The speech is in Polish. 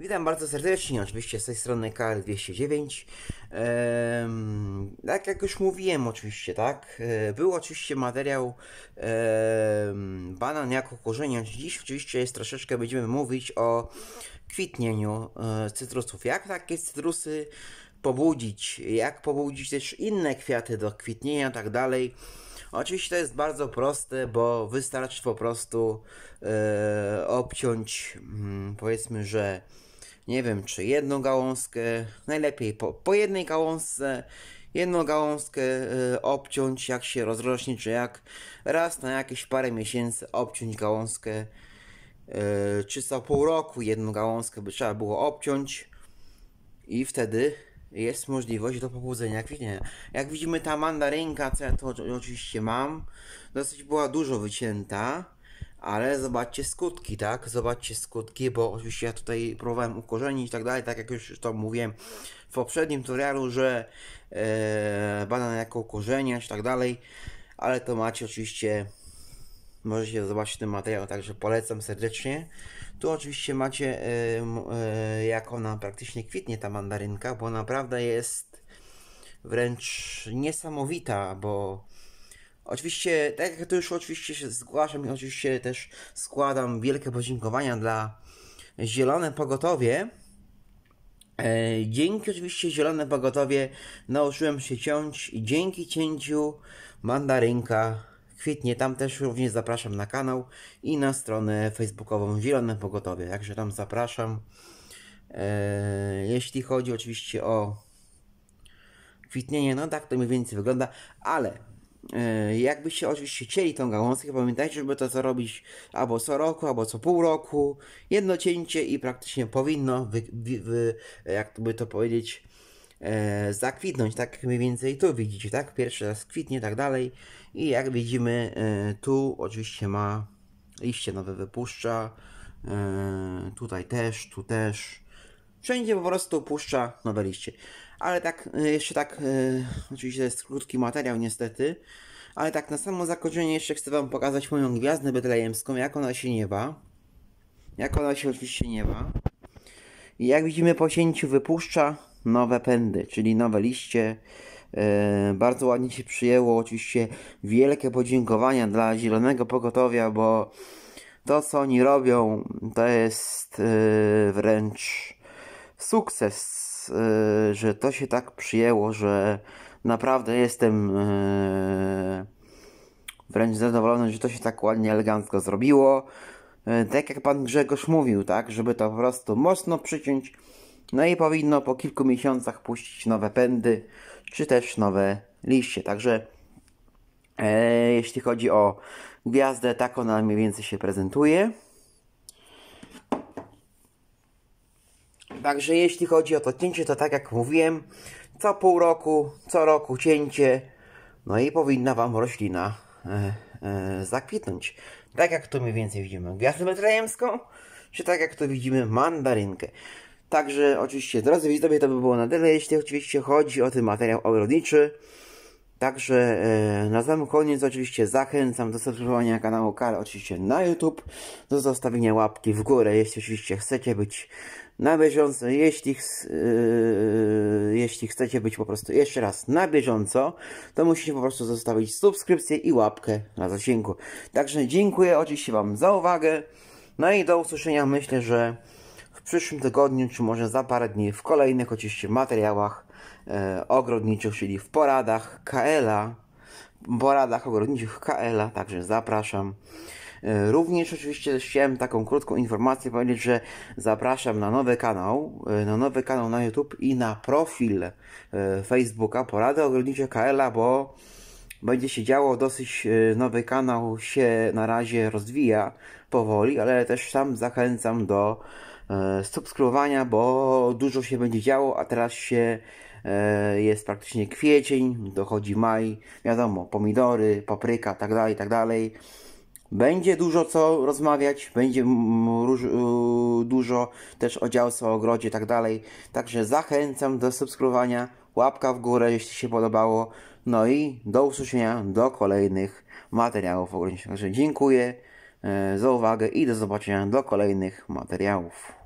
Witam bardzo serdecznie, oczywiście z tej strony KR209. Ehm, tak jak już mówiłem oczywiście, tak? E, był oczywiście materiał e, banan jako korzenie. Dziś oczywiście jest troszeczkę, będziemy mówić o kwitnieniu e, cytrusów. Jak takie cytrusy pobudzić, jak pobudzić też inne kwiaty do kwitnienia i tak dalej. Oczywiście to jest bardzo proste, bo wystarczy po prostu e, obciąć mm, powiedzmy, że nie wiem, czy jedną gałązkę, najlepiej po, po jednej gałązce, jedną gałązkę y, obciąć, jak się rozrośnie, czy jak raz na jakieś parę miesięcy obciąć gałązkę, y, czy co pół roku jedną gałązkę by trzeba było obciąć i wtedy jest możliwość do pobudzenia kwitnienia. Jak widzimy ta mandarynka, co ja to oczywiście mam, dosyć była dużo wycięta ale zobaczcie skutki, tak? Zobaczcie skutki, bo oczywiście ja tutaj próbowałem ukorzenić i tak dalej, tak jak już to mówiłem w poprzednim tutorialu, że e, banan jako ukorzeniać i tak dalej, ale to macie oczywiście, możecie zobaczyć ten materiał, także polecam serdecznie. Tu oczywiście macie, e, e, jak ona praktycznie kwitnie ta mandarynka, bo naprawdę jest wręcz niesamowita, bo Oczywiście, tak jak to już oczywiście się zgłaszam i oczywiście też składam wielkie podziękowania dla Zielone Pogotowie. E, dzięki oczywiście Zielone Pogotowie nauczyłem się ciąć i dzięki cięciu mandarynka kwitnie. Tam też również zapraszam na kanał i na stronę facebookową Zielone Pogotowie. Także tam zapraszam. E, jeśli chodzi oczywiście o kwitnienie, no tak to mniej więcej wygląda, ale E, jakbyście oczywiście chcieli tą gałązkę, pamiętajcie, żeby to zrobić albo co roku, albo co pół roku. Jedno cięcie i praktycznie powinno, wy, wy, e, jakby to powiedzieć, e, zakwitnąć. Tak mniej więcej tu widzicie, tak? Pierwszy raz kwitnie, tak dalej. I jak widzimy, e, tu oczywiście ma liście nowe wypuszcza. E, tutaj też, tu też. Wszędzie po prostu puszcza nowe liście. Ale tak, y, jeszcze tak, y, oczywiście to jest krótki materiał niestety, ale tak na samo zakończenie jeszcze chcę Wam pokazać moją gwiazdę betlejemską, jak ona się nieba. Jak ona się oczywiście nieba. I jak widzimy po cięciu wypuszcza nowe pędy, czyli nowe liście. Yy, bardzo ładnie się przyjęło. Oczywiście wielkie podziękowania dla Zielonego Pogotowia, bo to co oni robią to jest yy, wręcz sukces Y, że to się tak przyjęło, że naprawdę jestem y, wręcz zadowolony, że to się tak ładnie, elegancko zrobiło. Y, tak jak pan Grzegorz mówił, tak, żeby to po prostu mocno przyciąć. No i powinno po kilku miesiącach puścić nowe pędy, czy też nowe liście. Także e, jeśli chodzi o gwiazdę, tak ona mniej więcej się prezentuje. Także jeśli chodzi o to cięcie, to tak jak mówiłem, co pół roku, co roku cięcie, no i powinna Wam roślina e, e, zakwitnąć. Tak jak tu mniej więcej widzimy gwiazdę betlejemską, czy tak jak tu widzimy mandarynkę. Także oczywiście, drodzy widzowie, to by było na tyle, jeśli oczywiście chodzi o ten materiał ogrodniczy. Także e, na sam koniec oczywiście zachęcam do subskrybowania kanału Kar oczywiście na YouTube, do zostawienia łapki w górę, jeśli oczywiście chcecie być na bieżąco, jeśli, e, jeśli chcecie być po prostu jeszcze raz na bieżąco, to musicie po prostu zostawić subskrypcję i łapkę na zasięgu. Także dziękuję oczywiście Wam za uwagę, no i do usłyszenia myślę, że w przyszłym tygodniu, czy może za parę dni w kolejnych oczywiście materiałach E, ogrodniczych, czyli w poradach kl poradach ogrodniczych kl także zapraszam. E, również oczywiście chciałem taką krótką informację powiedzieć, że zapraszam na nowy kanał, e, na nowy kanał na YouTube i na profil Facebooka Porady Ogrodnicze kl bo będzie się działo dosyć nowy kanał się na razie rozwija powoli, ale też sam zachęcam do E, subskrybowania, bo dużo się będzie działo, a teraz się e, jest praktycznie kwiecień, dochodzi maj, wiadomo, pomidory, papryka, tak dalej, tak dalej. Będzie dużo co rozmawiać, będzie dużo też o działce, o ogrodzie i tak dalej. Także zachęcam do subskrybowania, łapka w górę, jeśli się podobało. No i do usłyszenia, do kolejnych materiałów ogólnie. Także dziękuję e, za uwagę i do zobaczenia do kolejnych materiałów.